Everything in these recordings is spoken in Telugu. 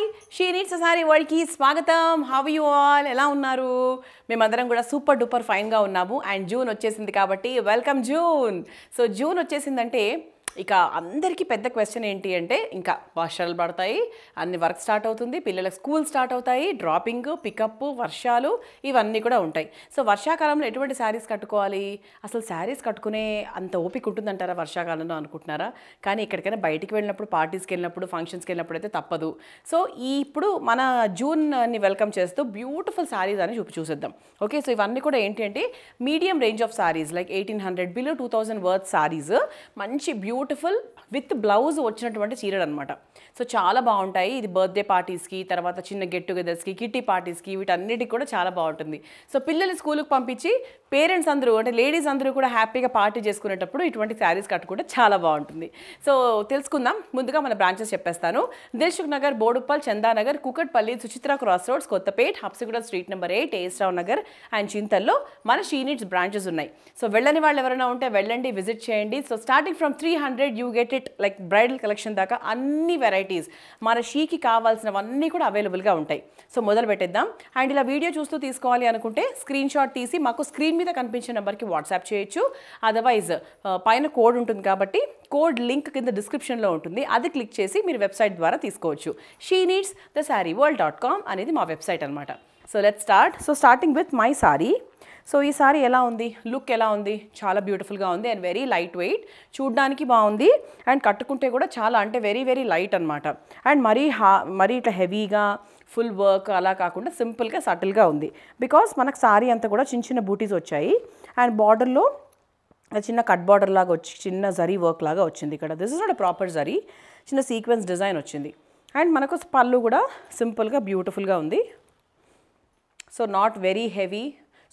హాయ్ షీ ససారి ఒకసారి స్వాగతం హౌ యూ ఆల్ ఎలా ఉన్నారు మేమందరం కూడా సూపర్ డూపర్ ఫైన్గా ఉన్నాము అండ్ జూన్ వచ్చేసింది కాబట్టి వెల్కమ్ జూన్ సో జూన్ వచ్చేసిందంటే ఇక అందరికీ పెద్ద క్వశ్చన్ ఏంటి అంటే ఇంకా వర్షాలు పడతాయి అన్ని వర్క్ స్టార్ట్ అవుతుంది పిల్లలకు స్కూల్ స్టార్ట్ అవుతాయి డ్రాపింగ్ పికప్ వర్షాలు ఇవన్నీ కూడా ఉంటాయి సో వర్షాకాలంలో ఎటువంటి శారీస్ కట్టుకోవాలి అసలు శారీస్ కట్టుకునే అంత ఓపిక ఉంటుందంటారా వర్షాకాలంలో అనుకుంటున్నారా కానీ ఎక్కడికైనా బయటికి వెళ్ళినప్పుడు పార్టీస్కి వెళ్ళినప్పుడు ఫంక్షన్స్కి వెళ్ళినప్పుడు అయితే తప్పదు సో ఈ ఇప్పుడు మన జూన్ని వెల్కమ్ చేస్తూ బ్యూటిఫుల్ శారీస్ అని చూపి చూసేద్దాం ఓకే సో ఇవన్నీ కూడా ఏంటి అంటే medium range of saris like eighteen hundred below two thousand worth saris మంచి బ్యూటిఫుల్ బ్యూటిఫుల్ విత్ బ్లౌజ్ వచ్చినటువంటి చీరలు అనమాట సో చాలా బాగుంటాయి ఇది బర్త్డే పార్టీస్కి తర్వాత చిన్న గెట్ టుగెదర్స్కి కిట్టి పార్టీస్కి వీటన్నిటికి కూడా చాలా బాగుంటుంది సో పిల్లలు స్కూల్కి పంపించి పేరెంట్స్ అందరూ అంటే లేడీస్ అందరూ కూడా హ్యాపీగా పార్టీ చేసుకునేటప్పుడు ఇటువంటి శారీస్ కట్టుకుంటే చాలా బాగుంటుంది సో తెలుసుకుందాం ముందుగా మన బ్రాంచెస్ చెప్పేస్తాను Dilsukh Nagar Boduppal Chandanagar Kukatpally Suchitra cross roads Kothapet Habsiguda street number eight AS Rao Nagar and చింతల్లో మన షీనిట్స్ బ్రాంచెస్ ఉన్నాయి సో వెళ్ళని వాళ్ళు ఎవరైనా ఉంటే వెళ్ళండి విజిట్ చేయండి so starting from three hundred you get it like bridal collection దాకా అన్ని వెరైటీస్ మన షీకి కావాల్సినవన్నీ కూడా అవైలబుల్గా ఉంటాయి సో మొదలు పెట్టేద్దాం అండ్ ఇలా వీడియో చూస్తూ తీసుకోవాలి అనుకుంటే స్క్రీన్ షాట్ తీసి మాకు స్క్రీన్ మీద కనిపించే నెంబర్కి వాట్సాప్ చేయొచ్చు అదర్వైజ్ uh, పైన కోడ్ ఉంటుంది కాబట్టి కోడ్ లింక్ కింద డిస్క్రిప్షన్లో ఉంటుంది అది క్లిక్ చేసి మీరు వెబ్సైట్ ద్వారా తీసుకోవచ్చు She Needs the sari world dot com అనేది మా వెబ్సైట్ అనమాట so let start so starting with my sari so ఈ సారీ ఎలా ఉంది లుక్ ఎలా ఉంది చాలా బ్యూటిఫుల్గా ఉంది అండ్ వెరీ లైట్ వెయిట్ చూడడానికి బాగుంది అండ్ కట్టుకుంటే కూడా చాలా అంటే వెరీ వెరీ లైట్ అనమాట అండ్ మరీ హా మరీ ఇట్లా హెవీగా ఫుల్ వర్క్ అలా కాకుండా సింపుల్గా సటిల్గా ఉంది బికాస్ మనకు సారీ అంతా కూడా చిన్న చిన్న బూటీస్ వచ్చాయి అండ్ బార్డర్లో చిన్న కట్ బార్డర్ లాగా వచ్చి చిన్న జరీ వర్క్ లాగా వచ్చింది ఇక్కడ this is not proper zari చిన్న సీక్వెన్స్ డిజైన్ వచ్చింది అండ్ మనకు పళ్ళు కూడా సింపుల్గా బ్యూటిఫుల్గా ఉంది so not very heavy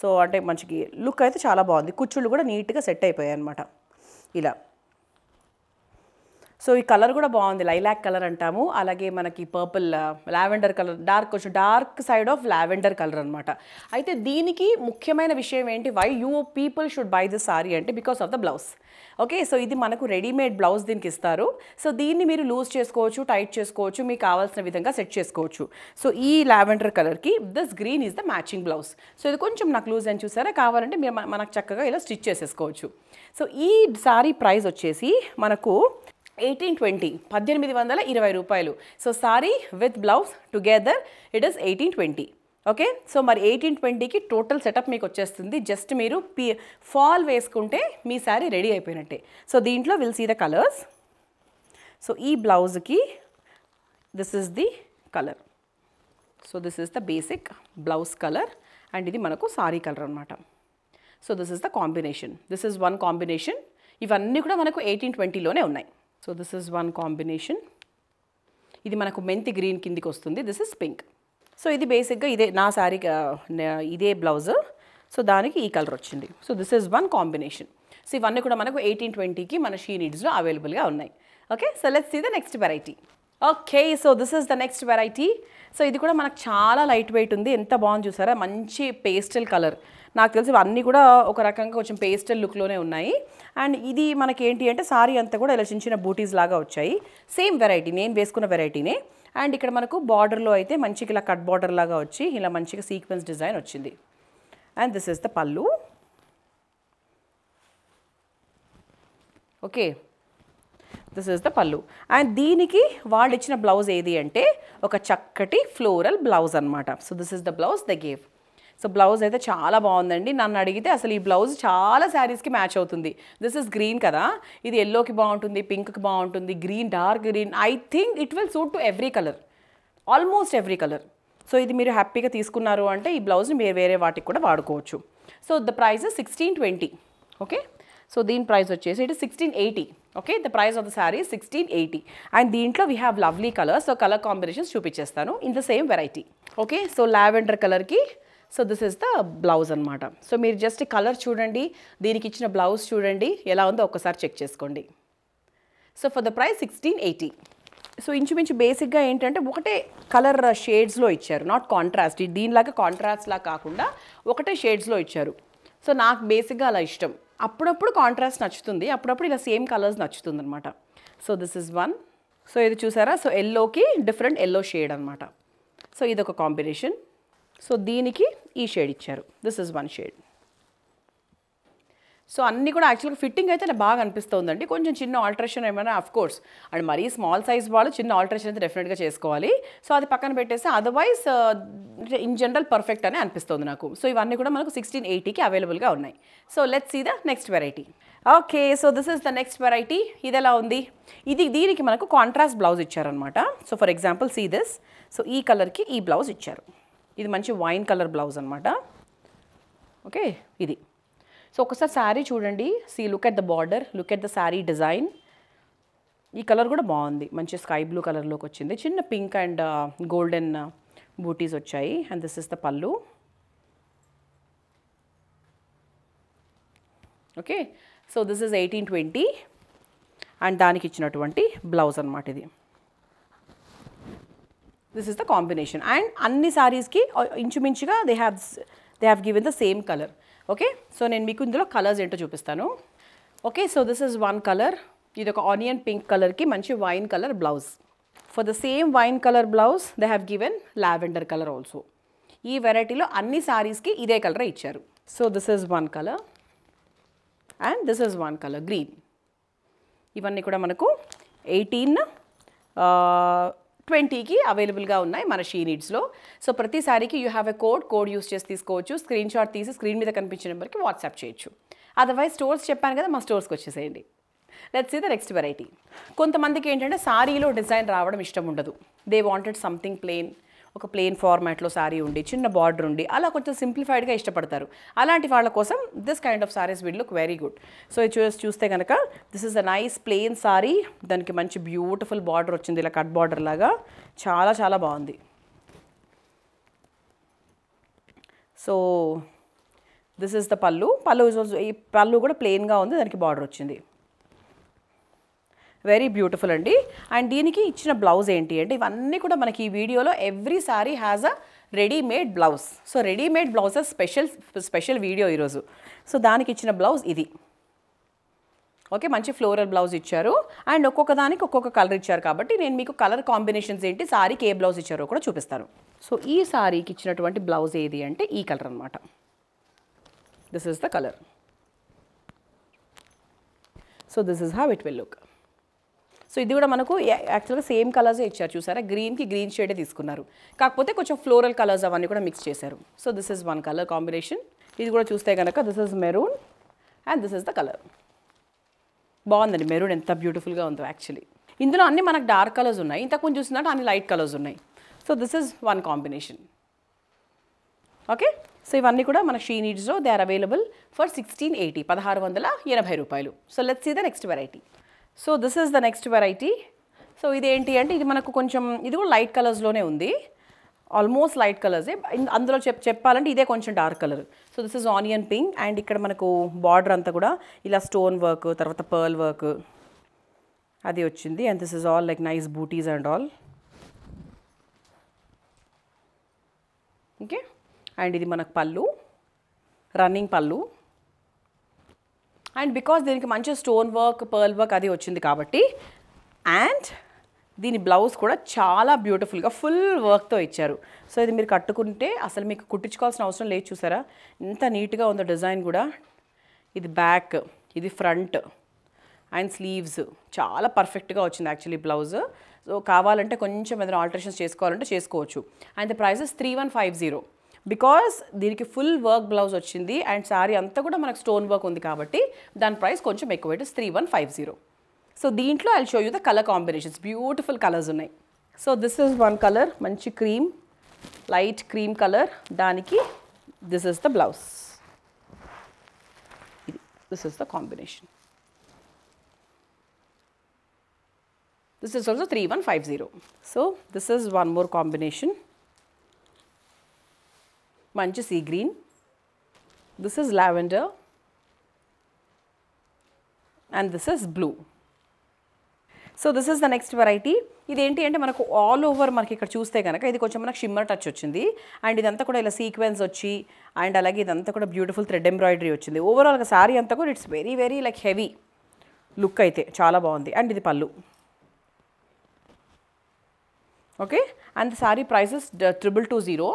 so అంటే మంచికి లుక్ అయితే చాలా బాగుంది కుచ్చుళ్ళు కూడా నీట్గా సెట్ అయిపోయాయి అనమాట ఇలా సో ఈ కలర్ కూడా బాగుంది లైలాక్ కలర్ అంటాము అలాగే మనకి పర్పుల్ లావెండర్ కలర్ డార్క్ కొంచెం dark side of lavender colour అనమాట అయితే దీనికి ముఖ్యమైన విషయం ఏంటి why you people should buy the sari అంటే because of the blouse okay so ఇది మనకు రెడీమేడ్ బ్లౌజ్ దీనికి ఇస్తారు సో దీన్ని మీరు లూజ్ చేసుకోవచ్చు టైట్ చేసుకోవచ్చు మీకు కావాల్సిన విధంగా సెట్ చేసుకోవచ్చు సో ఈ లావెండర్ కలర్కి this green is the matching blouse so ఇది కొంచెం నాకు లూజ్ అని చూసారా కావాలంటే మీరు మనకు చక్కగా ఇలా స్టిచ్ చేసేసుకోవచ్చు సో ఈ సారీ ప్రైస్ వచ్చేసి మనకు ఎయిటీన్ ట్వంటీ పద్దెనిమిది వందల ఇరవై రూపాయలు so sari with blouse together it is eighteen twenty okay so మరి ఎయిటీన్ ట్వంటీకి టోటల్ సెటప్ మీకు వచ్చేస్తుంది జస్ట్ మీరు పీ ఫాల్ వేసుకుంటే మీ శారీ రెడీ అయిపోయినట్టే సో దీంట్లో will see the colours so ఈ బ్లౌజ్కి this is the colour so this is the basic blouse colour and ఇది మనకు సారీ కలర్ అనమాట so this is the combination this is one combination ఇవన్నీ కూడా మనకు ఎయిటీన్ ట్వంటీలోనే ఉన్నాయి so this is one combination ఇది మనకు మెంతి గ్రీన్ కిందికి వస్తుంది దిస్ ఇస్ పింక్ సో ఇది బేసిక్గా ఇదే నా శారీ ఇదే బ్లౌజ్ సో దానికి ఈ కలర్ వచ్చింది so this is one combination so ఇవన్నీ కూడా మనకు ఎయిటీన్ ట్వంటీకి మన షీ నీడ్స్లో అవైలబుల్గా ఉన్నాయి okay so let's see the next variety okay so this is the next variety so ఇది కూడా మనకు చాలా లైట్ వెయిట్ ఉంది ఎంత బాగుంది చూసారా మంచి పేస్టల్ కలర్ నాకు తెలిసి ఇవన్నీ కూడా ఒక రకంగా కొంచెం పేస్టల్ లుక్లోనే ఉన్నాయి అండ్ ఇది మనకి ఏంటి అంటే సారీ అంతా కూడా ఇలా చిన్న చిన్న బూటీస్ లాగా వచ్చాయి సేమ్ వెరైటీ నేను వేసుకున్న వెరైటీనే అండ్ ఇక్కడ మనకు బార్డర్లో అయితే మంచిగా ఇలా కట్ బార్డర్ లాగా వచ్చి ఇలా మంచిగా సీక్వెన్స్ డిజైన్ వచ్చింది and this is the pallu okay this is the pallu and దీనికి వాళ్ళు ఇచ్చిన బ్లౌజ్ ఏది అంటే ఒక చక్కటి ఫ్లోరల్ బ్లౌజ్ అనమాట so this is the blouse they gave so blouse అయితే చాలా బాగుందండి నన్ను అడిగితే అసలు ఈ బ్లౌజ్ చాలా శారీస్కి మ్యాచ్ అవుతుంది దిస్ ఇస్ గ్రీన్ కదా ఇది ఎల్లోకి బాగుంటుంది పింక్కి బాగుంటుంది green dark green I think it will suit to every colour almost every colour so ఇది మీరు హ్యాపీగా తీసుకున్నారు అంటే ఈ బ్లౌజ్ని మీరు వేరే వాటికి కూడా వాడుకోవచ్చు so the price sixteen twenty okay so దీని ప్రైస్ వచ్చేసి it sixteen eighty okay the price of the sari sixteen eighty and దీంట్లో we have lovely colour so colour combinations చూపించేస్తాను in the same variety okay so lavender కలర్కి so this is the blouse అనమాట సో మీరు జస్ట్ కలర్ చూడండి దీనికి ఇచ్చిన బ్లౌజ్ చూడండి ఎలా ఉందో ఒకసారి చెక్ చేసుకోండి so for the price sixteen eighty so ఇంచుమించు బేసిక్గా ఏంటంటే ఒకటే కలర్ షేడ్స్లో ఇచ్చారు నాట్ కాంట్రాస్ట్ దీనిలాగా కాంట్రాస్ట్లా కాకుండా ఒకటే షేడ్స్లో ఇచ్చారు సో నాకు బేసిక్గా అలా ఇష్టం అప్పుడప్పుడు కాంట్రాస్ట్ నచ్చుతుంది అప్పుడప్పుడు ఇలా సేమ్ కలర్స్ నచ్చుతుంది అనమాట so this is one so ఇది చూసారా సో ఎల్లోకి డిఫరెంట్ ఎల్లో షేడ్ అనమాట సో ఇది ఒక కాంబినేషన్ సో దీనికి ఈ షేడ్ ఇచ్చారు this is one shade so అన్నీ కూడా యాక్చువల్గా ఫిట్టింగ్ అయితే నాకు బాగా అనిపిస్తుందండి కొంచెం చిన్న ఆల్టరేషన్ ఏమైనా అఫ్ కోర్స్ అండ్ మరీ స్మాల్ సైజ్ వాళ్ళు చిన్న ఆల్టరేషన్ అయితే డెఫినెట్గా చేసుకోవాలి సో అది పక్కన పెట్టేస్తే అదర్వైజ్ ఇన్ జనరల్ పర్ఫెక్ట్ అని అనిపిస్తుంది నాకు సో ఇవన్నీ కూడా మనకు సిక్స్టీన్ ఎయిటీకి అవైలబుల్గా ఉన్నాయి so let see the next variety okay so this is the next variety ఇది ఎలా ఉంది ఇది దీనికి మనకు కాంట్రాస్ట్ బ్లౌజ్ ఇచ్చారనమాట so for example see this so ఈ కలర్కి ఈ బ్లౌజ్ ఇచ్చారు ఇది మంచి వైన్ కలర్ బ్లౌజ్ అనమాట ఓకే ఇది సో ఒకసారి శారీ చూడండి see look at the border look at the sari design ఈ కలర్ కూడా బాగుంది మంచి స్కై బ్లూ కలర్లోకి వచ్చింది చిన్న పింక్ అండ్ గోల్డెన్ బూటీస్ వచ్చాయి and this is the pallu okay so this is eighteen twenty and దానికి ఇచ్చినటువంటి బ్లౌజ్ అనమాట ఇది this is the combination and అన్ని శారీస్కి uh, ఇంచుమించుగా they have they have given the same colour okay so నేను మీకు ఇందులో కలర్స్ ఏంటో చూపిస్తాను okay so this is one colour ఇది ఒక ఆనియన్ పింక్ కలర్కి మంచి wine colour blouse for the same wine colour blouse they have given lavender colour also ఈ వెరైటీలో అన్ని శారీస్కి ఇదే కలరే ఇచ్చారు so this is one colour and this is one colour green ఇవన్నీ కూడా మనకు ఎయిటీన్ ట్వంటీకి అవైలబుల్గా ఉన్నాయి మన షీ నీడ్స్లో సో ప్రతిసారికి you have a code code use చేసి తీసుకోవచ్చు స్క్రీన్ షాట్ తీసి స్క్రీన్ మీద కనిపించే నెంబర్కి వాట్సాప్ చేయొచ్చు అదర్వైజ్ స్టోర్స్ చెప్పాను కదా మా స్టోర్స్కి వచ్చేసేయండి లెట్స్ ఈ ద నెక్స్ట్ వెరైటీ కొంతమందికి ఏంటంటే సారీలో డిజైన్ రావడం ఇష్టం ఉండదు దే వాంటెడ్ సంథింగ్ ప్లెయిన్ ఒక ప్లెయిన్ ఫార్మాట్లో శారీ ఉండి చిన్న బార్డర్ ఉండి అలా కొంచెం సింప్లిఫైడ్గా ఇష్టపడతారు అలాంటి వాళ్ళ కోసం this kind of saris will look very good so ఇది చూస్తే కనుక this is a nice plain sari దానికి మంచి బ్యూటిఫుల్ బార్డర్ వచ్చింది ఇలా కట్ బార్డర్ లాగా చాలా చాలా బాగుంది సో దిస్ ఇస్ ద పళ్ళు పళ్ళు ఈ పళ్ళు కూడా ప్లెయిన్గా ఉంది దానికి బార్డర్ వచ్చింది వెరీ బ్యూటిఫుల్ అండి అండ్ దీనికి ఇచ్చిన బ్లౌజ్ ఏంటి అంటే ఇవన్నీ కూడా మనకి ఈ వీడియోలో every sari has a readymade blouse so readymade blouses special special video ఈరోజు సో దానికి ఇచ్చిన బ్లౌజ్ ఇది ఓకే మంచి ఫ్లోరల్ బ్లౌజ్ ఇచ్చారు అండ్ ఒక్కొక్క దానికి ఒక్కొక్క కలర్ ఇచ్చారు కాబట్టి నేను మీకు కలర్ కాంబినేషన్స్ ఏంటి సారీకి ఏ బ్లౌజ్ ఇచ్చారో కూడా చూపిస్తాను సో ఈ సారీకి ఇచ్చినటువంటి బ్లౌజ్ ఏది అంటే ఈ కలర్ అనమాట this is the colour so this is have it will look so ఇది కూడా మనకు యాక్చువల్గా సేమ్ కలర్స్ ఇచ్చారు చూసారా గ్రీన్కి గ్రీన్ షేడే తీసుకున్నారు కాకపోతే కొంచెం ఫ్లోరల్ కలర్స్ అవన్నీ కూడా మిక్స్ చేశారు so this is one colour combination ఇది కూడా చూస్తే కనుక this is maroon and this is the colour బాగుందండి మెరూన్ ఎంత బ్యూటిఫుల్గా ఉందో యాక్చువల్లీ ఇందులో అన్నీ మనకు డార్క్ కలర్స్ ఉన్నాయి ఇంతకుముందు చూసినట్టు అన్ని లైట్ కలర్స్ ఉన్నాయి so this is one combination okay so ఇవన్నీ కూడా మన షీ నీడ్స్లో they are available for sixteen eighty పదహారు వందల ఎనభై రూపాయలు so let's see the next variety so this is the next variety so ఇది ఏంటి అంటే ఇది మనకు కొంచెం ఇది కూడా లైట్ కలర్స్లోనే ఉంది ఆల్మోస్ట్ లైట్ కలర్సే అందులో చెప్ చెప్పాలంటే ఇదే కొంచెం dark colour so this is onion pink and ఇక్కడ మనకు బార్డర్ అంతా కూడా ఇలా స్టోన్ వర్క్ తర్వాత పర్ల్ వర్క్ అది వచ్చింది and this is all like nice bootis and all okay and ఇది మనకు పళ్ళు రన్నింగ్ పళ్ళు అండ్ బికాస్ దీనికి మంచి స్టోన్ వర్క్ పర్ల్ వర్క్ అది వచ్చింది కాబట్టి అండ్ దీని బ్లౌజ్ కూడా చాలా బ్యూటిఫుల్గా ఫుల్ వర్క్తో ఇచ్చారు సో ఇది మీరు కట్టుకుంటే అసలు మీకు కుట్టించుకోవాల్సిన అవసరం లేదు చూసారా ఎంత నీట్గా ఉందో డిజైన్ కూడా ఇది బ్యాక్ ఇది ఫ్రంట్ అండ్ స్లీవ్స్ చాలా పర్ఫెక్ట్గా వచ్చింది యాక్చువల్లీ బ్లౌజ్ సో కావాలంటే కొంచెం ఏదైనా ఆల్టరేషన్స్ చేసుకోవాలంటే చేసుకోవచ్చు and the prices three one five zero because దీనికి ఫుల్ వర్క్ బ్లౌజ్ వచ్చింది అండ్ శారీ అంతా కూడా మనకు స్టోన్ వర్క్ ఉంది కాబట్టి దాని ప్రైస్ కొంచెం ఎక్కువ it is three one five zero so దీంట్లో I show you the colour combinations beautiful colours ఉన్నాయి so this is one colour మంచి క్రీమ్ లైట్ క్రీమ్ కలర్ దానికి దిస్ ఇస్ ద బ్లౌజ్ ఇది this is the combination this is also three one five zero so this is one more combination మంచి sea green this is lavender and this is blue so this is the next variety ఇదేంటి అంటే మనకు ఆల్ ఓవర్ మనకి ఇక్కడ చూస్తే కనుక ఇది కొంచెం మనకు షిమ్మర్ టచ్ వచ్చింది అండ్ ఇదంతా కూడా ఇలా సీక్వెన్స్ వచ్చి అండ్ అలాగే ఇదంతా కూడా బ్యూటిఫుల్ థ్రెడ్ ఎంబ్రాయిడరీ వచ్చింది ఓవరాల్గా సారీ అంతా కూడా it's very very like heavy look అయితే చాలా బాగుంది అండ్ ఇది పళ్ళు okay and sari prices triple two zero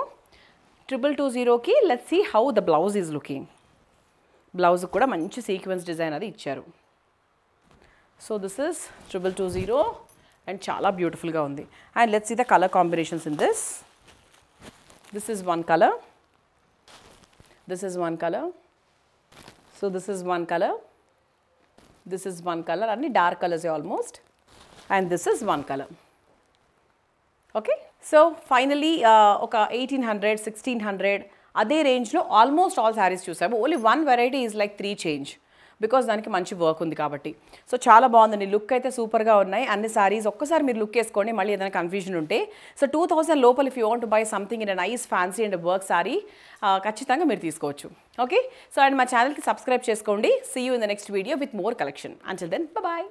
triple two జీరోకి let see how the blouse is looking blouse కూడా మంచి సీక్వెన్స్ డిజైన్ అది ఇచ్చారు so this is triple two zero and చాలా బ్యూటిఫుల్గా ఉంది and let's see the colour combinations in this this is one colour this is one colour so this is one colour this is one colour అన్ని dark colours almost and this is one colour okay so finally uh, ఒక ఎయిటీన్ హండ్రెడ్ సిక్స్టీన్ హండ్రెడ్ అదే రేంజ్లో ఆల్మోస్ట్ ఆల్ శారీస్ చూసాము only one variety is like three change because దానికి మంచి వర్క్ ఉంది కాబట్టి సో చాలా బాగుందండి లుక్ అయితే సూపర్గా ఉన్నాయి అన్ని సారీస్ ఒక్కసారి మీరు లుక్ వేసుకోండి మళ్ళీ ఏదైనా కన్ఫ్యూజన్ ఉంటే సో టూ థౌసండ్ లోపల if you want buy something in nice fancy and work sari ఖచ్చితంగా మీరు తీసుకోవచ్చు ఓకే సో అండ్ మా ఛానల్కి సబ్స్క్రైబ్ చేసుకోండి see you in the next video with more collection Anchal then bye